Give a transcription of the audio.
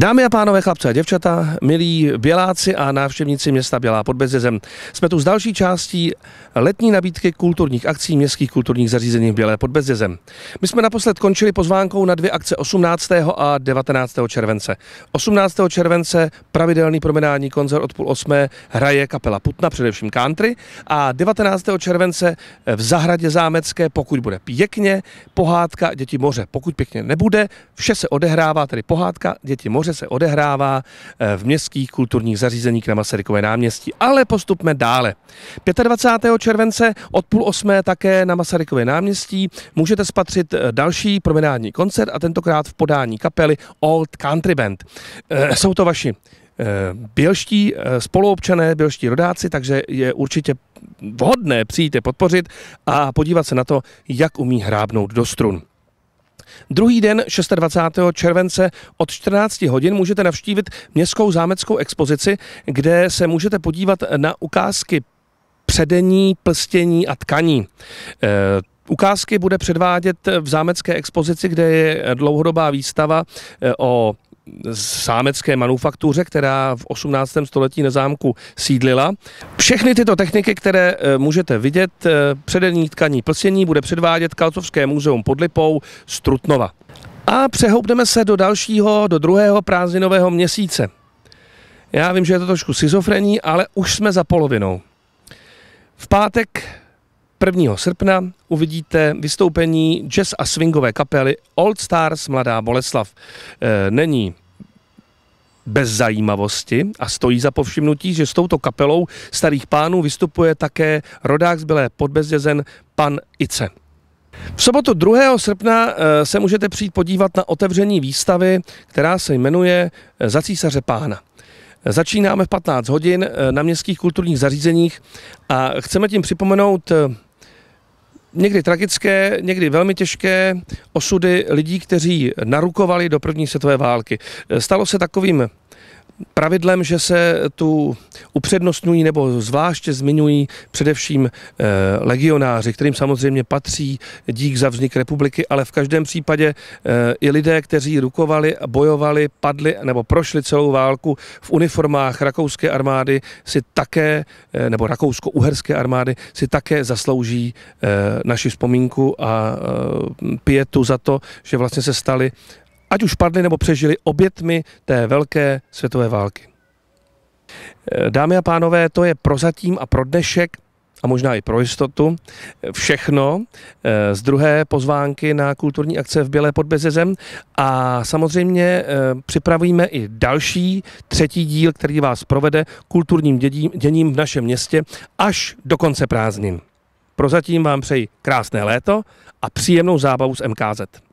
Dámy a pánové, chlapce a děvčata, milí Běláci a návštěvníci města Bělá pod Bezjezem, jsme tu s další částí letní nabídky kulturních akcí městských kulturních zařízení v Bělé pod Bezjezem. My jsme naposled končili pozvánkou na dvě akce 18. a 19. července. 18. července pravidelný promenádní koncert od půl osmé hraje kapela Putna, především country, a 19. července v zahradě Zámecké, pokud bude pěkně, pohádka Děti moře. Pokud pěkně nebude, vše se odehrává, tedy pohádka Děti moře večeře se odehrává eh, v městských kulturních zařízeních na Masarykové náměstí. Ale postupme dále. 25. července od půl osmé také na Masarykově náměstí můžete spatřit eh, další promenádní koncert a tentokrát v podání kapely Old Country Band. Eh, jsou to vaši bělští spoluobčané, bělští rodáci, takže je určitě vhodné přijít je podpořit a podívat se na to, jak umí hrábnout do strun. Druhý den, 26. července od 14 hodin, můžete navštívit městskou zámeckou expozici, kde se můžete podívat na ukázky předení, plstění a tkaní. E, ukázky bude předvádět v zámecké expozici, kde je dlouhodobá výstava eh, o sámecké manufaktuře, která v 18. století na zámku sídlila. Všechny tyto techniky, které eh, můžete vidět, eh, předení tkaní plstění bude předvádět Kalcovské muzeum pod Lipou z Trutnova. A přehoupneme se do dalšího, do druhého prázdninového měsíce. Já vím, že je to trošku schizofrení, ale už jsme za polovinou. V pátek 1. srpna uvidíte vystoupení jazz a swingové kapely Old Stars Mladá Boleslav. E, není bez zajímavosti a stojí za povšimnutí, že s touto kapelou starých pánů vystupuje také rodák z Bělé podbezdězen pan Ice. V sobotu 2. srpna e, se můžete přijít podívat na otevření výstavy, která se jmenuje Za císaře pána. Začínáme v 15 hodin e, na městských kulturních zařízeních a chceme tím připomenout někdy tragické, někdy velmi těžké osudy lidí, kteří narukovali do první světové války. Stalo se takovým pravidlem, že se tu upřednostňují nebo zvláště zmiňují především eh, legionáři, kterým samozřejmě patří dík za vznik republiky, ale v každém případě eh, i lidé, kteří rukovali, bojovali, padli nebo prošli celou válku v uniformách rakouské armády, si také, eh, nebo rakousko-uherské armády, si také zaslouží naši vzpomínku a pětu pietu za to, že vlastně se stali ať už padli nebo přežili obětmi té velké světové války. Eh, dámy a pánové, to je prozatím a pro dnešek a možná i pro jistotu eh, všechno eh, z druhé pozvánky na kulturní akce v Bělé pod Bezezem a samozřejmě připravíme i další třetí díl, který vás provede kulturním děním v našem městě až do konce prázdnin. Prozatím vám přeji krásné léto a příjemnou zábavu s MKZ.